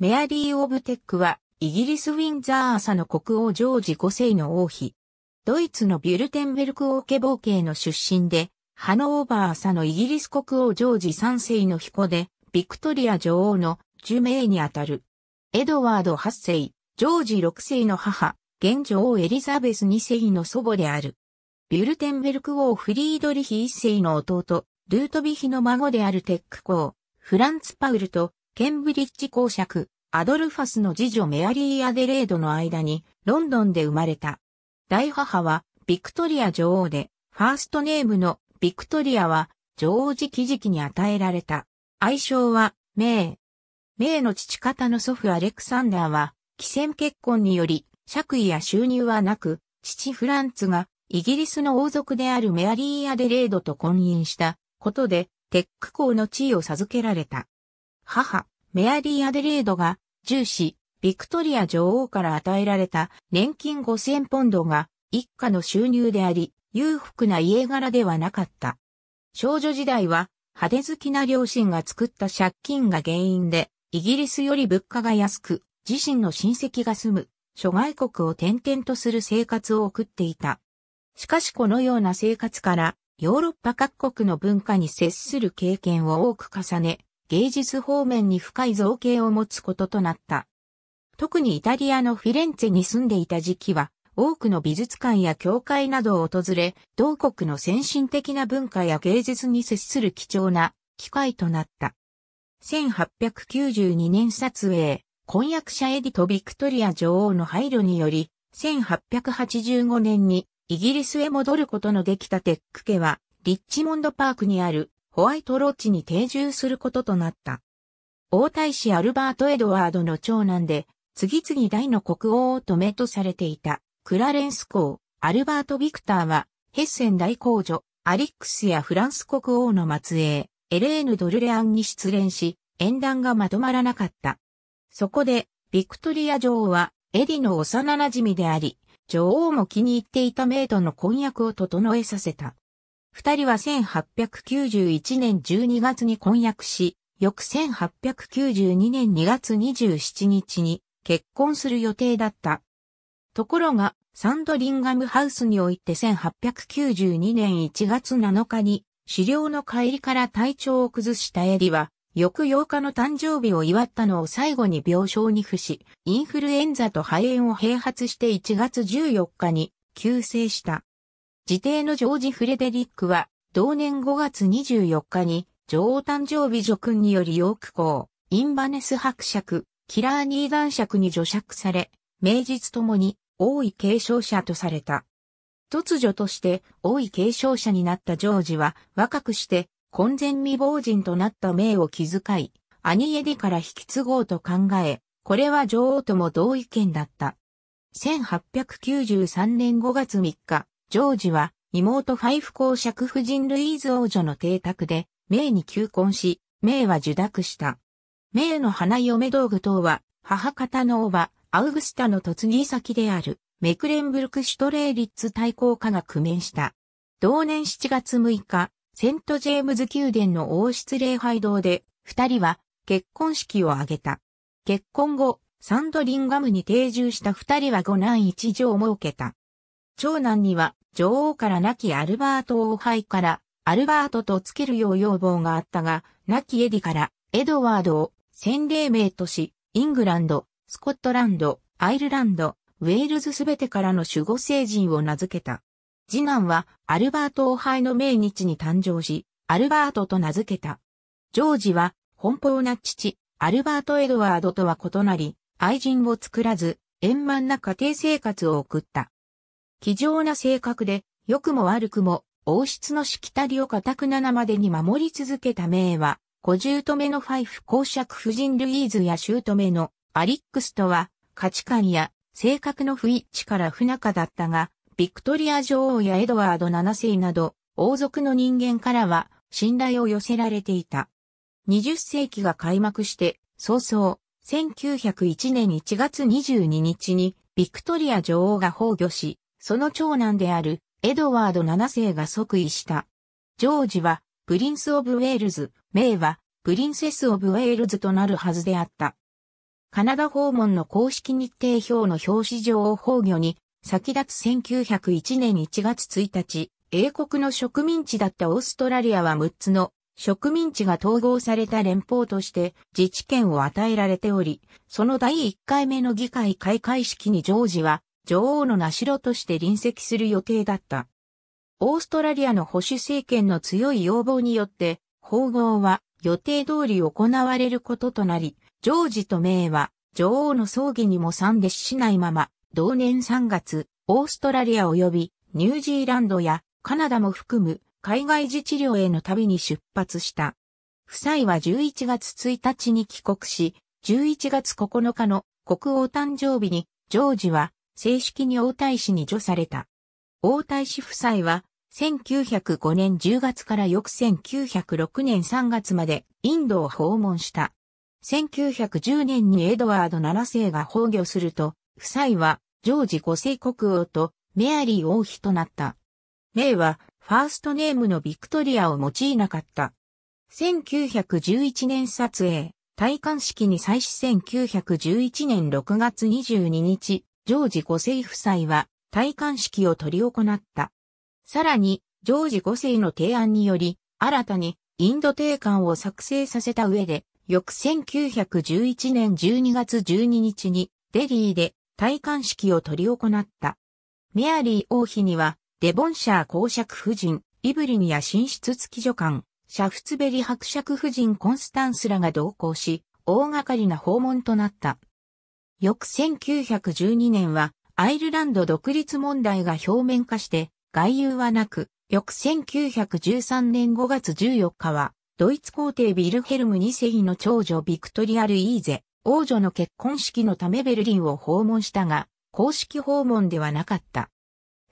メアリー・オブ・テックは、イギリス・ウィンザー朝の国王ジョージ5世の王妃。ドイツのビュルテンベルク王家暴系の出身で、ハノーバー朝のイギリス国王ジョージ3世の彦で、ビクトリア女王の受命にあたる。エドワード8世、ジョージ6世の母、現女王エリザベス2世の祖母である。ビュルテンベルク王フリードリヒ1世の弟、ルートビヒの孫であるテック公、フランツ・パウルと、ケンブリッジ公爵、アドルファスの次女メアリー・アデレードの間にロンドンで生まれた。大母はビクトリア女王で、ファーストネームのビクトリアは女王時期時期に与えられた。愛称はメイ。メイの父方の祖父アレクサンダーは、既戦結婚により、爵位や収入はなく、父フランツがイギリスの王族であるメアリー・アデレードと婚姻したことで、テック校の地位を授けられた。母、メアリー・アデレードが、重視、ビクトリア女王から与えられた年金5000ポンドが一家の収入であり、裕福な家柄ではなかった。少女時代は派手好きな両親が作った借金が原因で、イギリスより物価が安く、自身の親戚が住む諸外国を転々とする生活を送っていた。しかしこのような生活からヨーロッパ各国の文化に接する経験を多く重ね、芸術方面に深い造形を持つこととなった。特にイタリアのフィレンツェに住んでいた時期は、多くの美術館や教会などを訪れ、同国の先進的な文化や芸術に接する貴重な機会となった。1892年撮影、婚約者エディとビクトリア女王の配慮により、1885年にイギリスへ戻ることのできたテック家は、リッチモンドパークにあるホワイトロッジに定住することとなった。王太子アルバート・エドワードの長男で、次々大の国王を止めとされていた、クラレンス公、アルバート・ビクターは、ヘッセン大公女、アリックスやフランス国王の末裔、エレーヌ・ドルレアンに失恋し、縁談がまとまらなかった。そこで、ビクトリア女王は、エディの幼馴染であり、女王も気に入っていたメイドの婚約を整えさせた。二人は1891年12月に婚約し、翌1892年2月27日に結婚する予定だった。ところが、サンドリンガムハウスにおいて1892年1月7日に、狩猟の帰りから体調を崩したエリは、翌8日の誕生日を祝ったのを最後に病床に付し、インフルエンザと肺炎を併発して1月14日に急性した。自邸のジョージ・フレデリックは、同年5月24日に、女王誕生日叙勲によりヨーク校、インバネス伯爵、キラーニー男爵に除爵され、名実ともに王位継承者とされた。突如として王位継承者になったジョージは若くして婚前未亡人となった命を気遣い、兄エディから引き継ごうと考え、これは女王とも同意見だった。1893年5月3日、ジョージは妹ファイフ公爵夫人ルイーズ王女の邸宅で、メイに求婚し、メイは受諾した。メイの花嫁道具等は、母方の叔母、アウグスタの突入先である、メクレンブルクシュトレーリッツ対抗家が苦面した。同年7月6日、セントジェームズ宮殿の王室礼拝堂で、二人は結婚式を挙げた。結婚後、サンドリンガムに定住した二人は五男一女を設けた。長男には女王から亡きアルバート王杯から、アルバートとつけるよう要望があったが、亡きエディから、エドワードを洗礼名とし、イングランド、スコットランド、アイルランド、ウェールズすべてからの守護聖人を名付けた。次男はアルバート王杯の命日に誕生し、アルバートと名付けた。ジョージは奔放な父、アルバート・エドワードとは異なり、愛人を作らず、円満な家庭生活を送った。気丈な性格で、良くも悪くも、王室のしきたりを固くななまでに守り続けた名は、小めのファイフ公爵夫人ルイーズやめのアリックスとは、価値観や性格の不一致から不仲だったが、ビクトリア女王やエドワード7世など、王族の人間からは信頼を寄せられていた。20世紀が開幕して、早々、1901年1月22日にビクトリア女王が崩御し、その長男であるエドワード7世が即位した。ジョージはプリンス・オブ・ウェールズ、メイはプリンセス・オブ・ウェールズとなるはずであった。カナダ訪問の公式日程表の表紙上を崩御に、先立つ1901年1月1日、英国の植民地だったオーストラリアは6つの植民地が統合された連邦として自治権を与えられており、その第1回目の議会開会式にジョージは女王の名城として隣席する予定だった。オーストラリアの保守政権の強い要望によって、縫合は予定通り行われることとなり、ジョージとメイは女王の葬儀にも参列しないまま、同年3月、オーストラリア及びニュージーランドやカナダも含む海外自治領への旅に出発した。夫妻は11月1日に帰国し、11月9日の国王誕生日にジョージは正式に王太子に除された。王太子夫妻は、1905年10月から翌1906年3月までインドを訪問した。1910年にエドワード7世が崩御すると、夫妻はジョージ5世国王とメアリー王妃となった。メイはファーストネームのビクトリアを用いなかった。1911年撮影、戴冠式に際し1911年6月22日、ジョージ5世夫妻は戴冠式を取り行った。さらに、ジョージ5世の提案により、新たにインド定冠を作成させた上で、翌1911年12月12日にデリーで戴冠式を執り行った。メアリー王妃には、デボンシャー公爵夫人、イブリニア寝室付き女官、シャフツベリ伯爵夫人コンスタンスらが同行し、大掛かりな訪問となった。翌1912年はアイルランド独立問題が表面化して外遊はなく、翌1913年5月14日はドイツ皇帝ビルヘルム2世の長女ビクトリア・ルイーゼ、王女の結婚式のためベルリンを訪問したが、公式訪問ではなかった。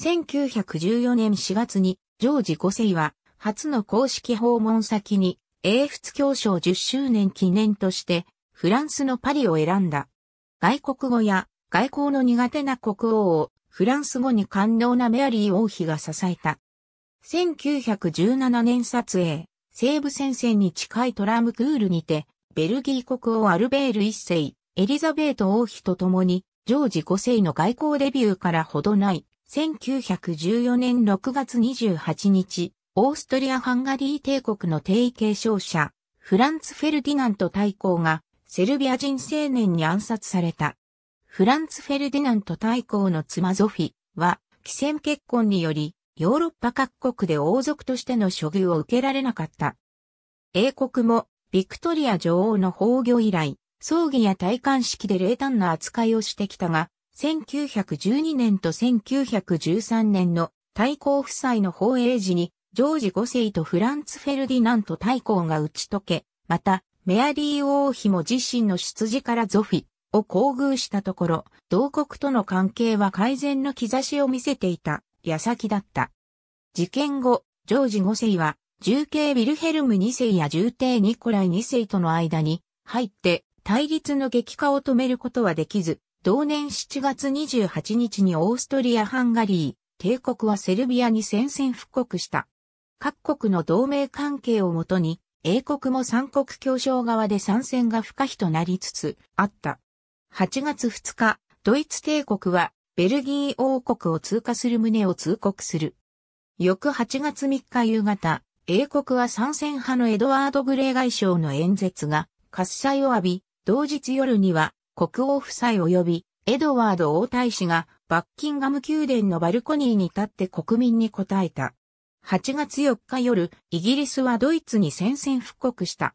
1914年4月にジョージ5世は初の公式訪問先に英仏教賞10周年記念としてフランスのパリを選んだ。外国語や外交の苦手な国王をフランス語に感動なメアリー王妃が支えた。1917年撮影、西部戦線に近いトラムクールにて、ベルギー国王アルベール一世、エリザベート王妃と共に、ジョージ五世の外交デビューからほどない、1914年6月28日、オーストリア・ハンガリー帝国の帝位継承者、フランツ・フェルディナント大公が、セルビア人青年に暗殺された。フランツ・フェルディナント大公の妻ゾフィは、既戦結婚により、ヨーロッパ各国で王族としての処遇を受けられなかった。英国も、ビクトリア女王の崩御以来、葬儀や戴冠式で冷淡な扱いをしてきたが、1912年と1913年の大公夫妻の放映時に、ジョージ5世とフランツ・フェルディナント大公が打ち解け、また、メアリー王妃も自身の出自からゾフィを厚遇したところ、同国との関係は改善の兆しを見せていた、矢先だった。事件後、ジョージ5世は、重慶ビルヘルム2世や重帝ニコライ2世との間に入って対立の激化を止めることはできず、同年7月28日にオーストリア・ハンガリー、帝国はセルビアに宣戦布告した。各国の同盟関係をもとに英国も三国協商側で参戦が不可避となりつつあった。8月2日、ドイツ帝国はベルギー王国を通過する旨を通告する。翌8月3日夕方、英国は参戦派のエドワード・グレー外相の演説が喝采を浴び、同日夜には国王夫妻及びエドワード王太子がバッキンガム宮殿のバルコニーに立って国民に答えた。8月4日夜、イギリスはドイツに宣戦布告した。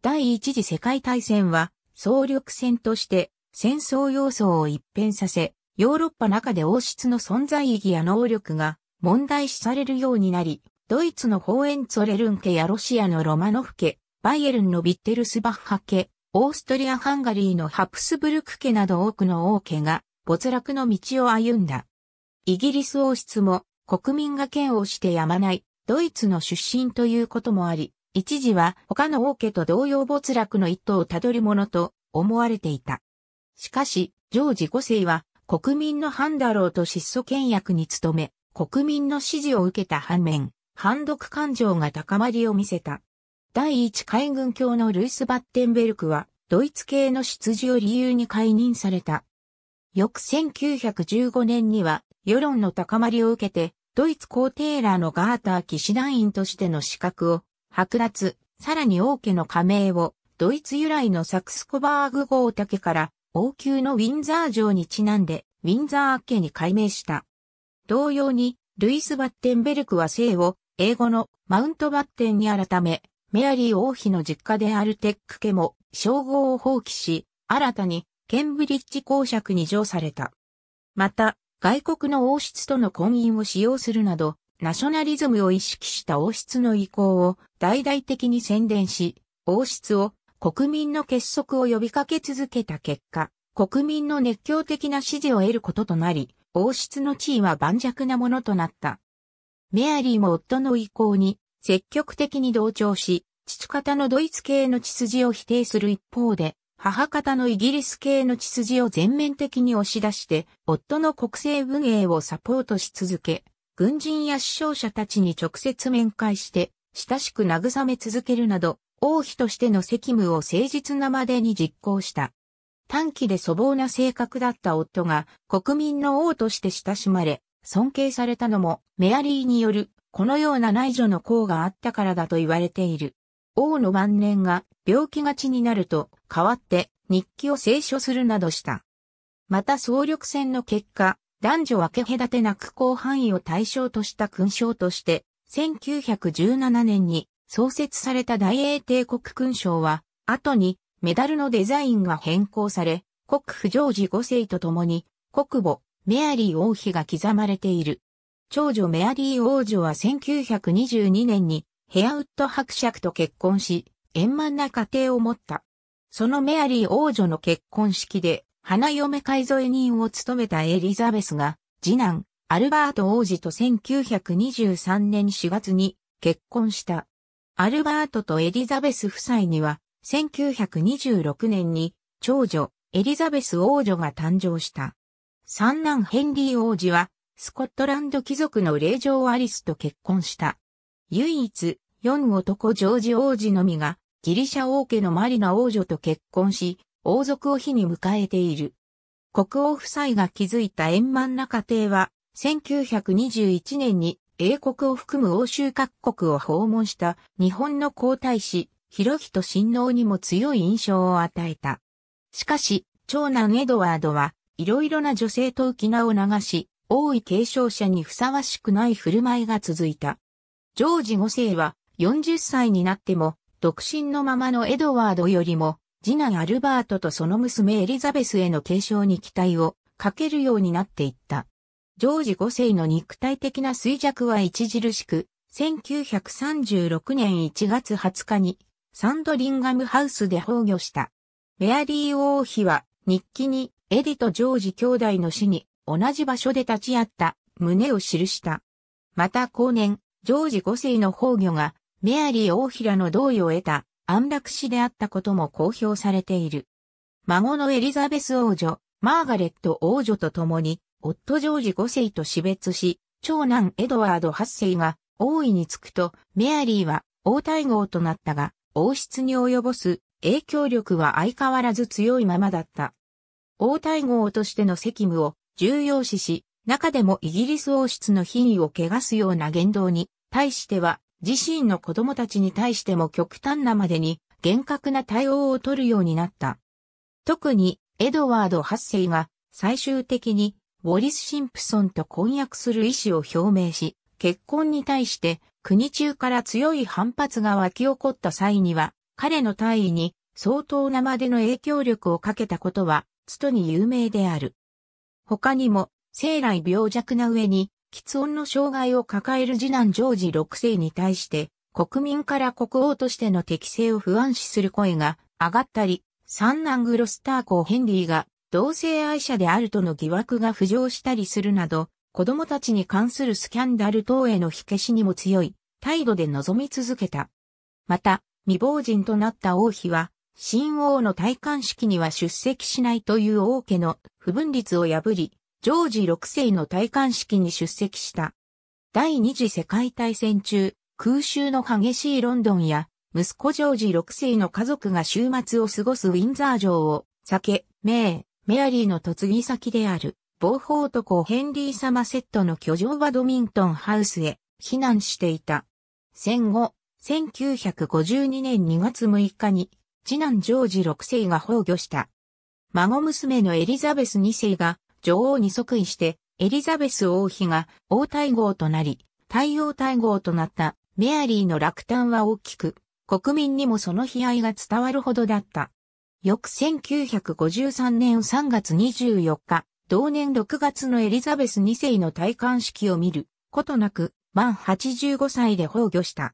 第一次世界大戦は、総力戦として戦争要素を一変させ、ヨーロッパ中で王室の存在意義や能力が問題視されるようになり、ドイツのホーエンツォレルン家やロシアのロマノフ家、バイエルンのビッテルスバッハ家、オーストリア・ハンガリーのハプスブルク家など多くの王家が没落の道を歩んだ。イギリス王室も国民が剣をしてやまない、ドイツの出身ということもあり、一時は他の王家と同様没落の一途をたどるものと思われていた。しかし、ジョージ5世は国民の藩だろうと質素倹約に努め、国民の支持を受けた反面、反独感情が高まりを見せた。第一海軍卿のルイス・バッテンベルクは、ドイツ系の出自を理由に解任された。翌1915年には、世論の高まりを受けて、ドイツ皇帝らのガーター騎士団員としての資格を剥奪、さらに王家の加盟を、ドイツ由来のサクスコバーグ号竹から王宮のウィンザー城にちなんで、ウィンザー家に改名した。同様に、ルイス・バッテンベルクは姓を、英語のマウントバッテンに改め、メアリー王妃の実家であるテック家も称号を放棄し、新たにケンブリッジ公爵に上された。また、外国の王室との婚姻を使用するなど、ナショナリズムを意識した王室の意向を大々的に宣伝し、王室を国民の結束を呼びかけ続けた結果、国民の熱狂的な支持を得ることとなり、王室の地位は盤石なものとなった。メアリーも夫の意向に積極的に同調し、父方のドイツ系の血筋を否定する一方で、母方のイギリス系の血筋を全面的に押し出して、夫の国政文営をサポートし続け、軍人や死傷者たちに直接面会して、親しく慰め続けるなど、王妃としての責務を誠実なまでに実行した。短期で粗暴な性格だった夫が国民の王として親しまれ、尊敬されたのもメアリーによるこのような内助の功があったからだと言われている。王の晩年が病気がちになると、代わって日記を清書するなどした。また総力戦の結果、男女分け隔てなく広範囲を対象とした勲章として、1917年に創設された大英帝国勲章は、後にメダルのデザインが変更され、国府ジョージ5世と共に、国母、メアリー王妃が刻まれている。長女メアリー王女は1922年にヘアウッド伯爵と結婚し、円満な家庭を持った。そのメアリー王女の結婚式で、花嫁改造人を務めたエリザベスが、次男、アルバート王子と1923年4月に結婚した。アルバートとエリザベス夫妻には、1926年に長女、エリザベス王女が誕生した。三男ヘンリー王子は、スコットランド貴族の霊場アリスと結婚した。唯一、4男ジョージ王子のみが、ギリシャ王家のマリナ王女と結婚し、王族を日に迎えている。国王夫妻が築いた円満な家庭は、1921年に英国を含む欧州各国を訪問した日本の皇太子、ヒ仁親王にも強い印象を与えた。しかし、長男エドワードは、いろいろな女性と浮き名を流し、王位継承者にふさわしくない振る舞いが続いた。ジョージ5世は、40歳になっても、独身のままのエドワードよりも、次男アルバートとその娘エリザベスへの継承に期待をかけるようになっていった。ジョージ5世の肉体的な衰弱は著しく、1936年1月20日にサンドリンガムハウスで崩御した。メアリー王妃は日記にエディとジョージ兄弟の死に同じ場所で立ち会った旨を記した。また後年、ジョージ5世の崩御がメアリー大平の同意を得た安楽死であったことも公表されている。孫のエリザベス王女、マーガレット王女と共に、夫ジョージ5世と死別し、長男エドワード8世が王位につくと、メアリーは王太后となったが、王室に及ぼす影響力は相変わらず強いままだった。王太后としての責務を重要視し、中でもイギリス王室の品位を汚すような言動に対しては自身の子供たちに対しても極端なまでに厳格な対応を取るようになった。特にエドワード8世が最終的にウォリス・シンプソンと婚約する意思を表明し、結婚に対して国中から強い反発が湧き起こった際には、彼の大位に相当なまでの影響力をかけたことは、つとに有名である。他にも、生来病弱な上に、喫音の障害を抱える次男ジョージ6世に対して、国民から国王としての適性を不安視する声が上がったり、三男グロスター公ヘンリーが同性愛者であるとの疑惑が浮上したりするなど、子供たちに関するスキャンダル等への火消しにも強い態度で臨み続けた。また、未亡人となった王妃は、新王の戴冠式には出席しないという王家の不分律を破り、ジョージ6世の戴冠式に出席した。第二次世界大戦中、空襲の激しいロンドンや、息子ジョージ6世の家族が週末を過ごすウィンザー城を、避け、メー、メアリーの嫁ぎ先である、暴ー男ヘンリー・サマセットの居城バドミントンハウスへ避難していた。戦後、1952年2月6日に、次男ジョージ6世が崩御した。孫娘のエリザベス2世が女王に即位して、エリザベス王妃が王太后となり、太陽太后となったメアリーの落胆は大きく、国民にもその悲哀が伝わるほどだった。翌1953年3月24日、同年6月のエリザベス2世の戴冠式を見ることなく、満85歳で崩御した。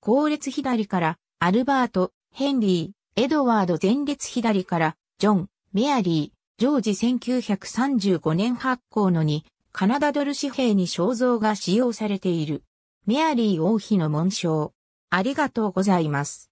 後列左から、アルバート、ヘンリー、エドワード前列左から、ジョン、メアリー、常時1935年発行のに、カナダドル紙幣に肖像が使用されている。メアリー王妃の紋章。ありがとうございます。